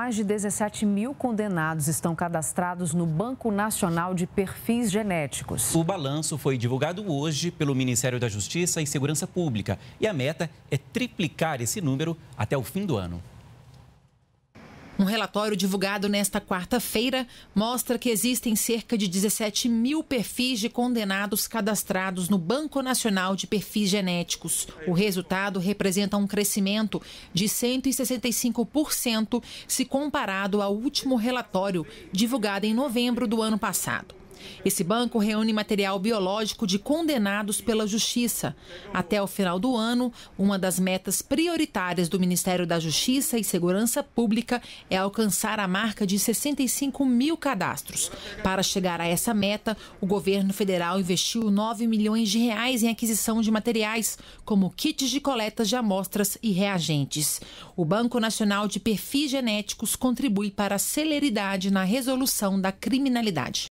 Mais de 17 mil condenados estão cadastrados no Banco Nacional de Perfis Genéticos. O balanço foi divulgado hoje pelo Ministério da Justiça e Segurança Pública e a meta é triplicar esse número até o fim do ano. Um relatório divulgado nesta quarta-feira mostra que existem cerca de 17 mil perfis de condenados cadastrados no Banco Nacional de Perfis Genéticos. O resultado representa um crescimento de 165% se comparado ao último relatório divulgado em novembro do ano passado. Esse banco reúne material biológico de condenados pela Justiça. Até o final do ano, uma das metas prioritárias do Ministério da Justiça e Segurança Pública é alcançar a marca de 65 mil cadastros. Para chegar a essa meta, o governo federal investiu 9 milhões de reais em aquisição de materiais, como kits de coletas de amostras e reagentes. O Banco Nacional de Perfis Genéticos contribui para a celeridade na resolução da criminalidade.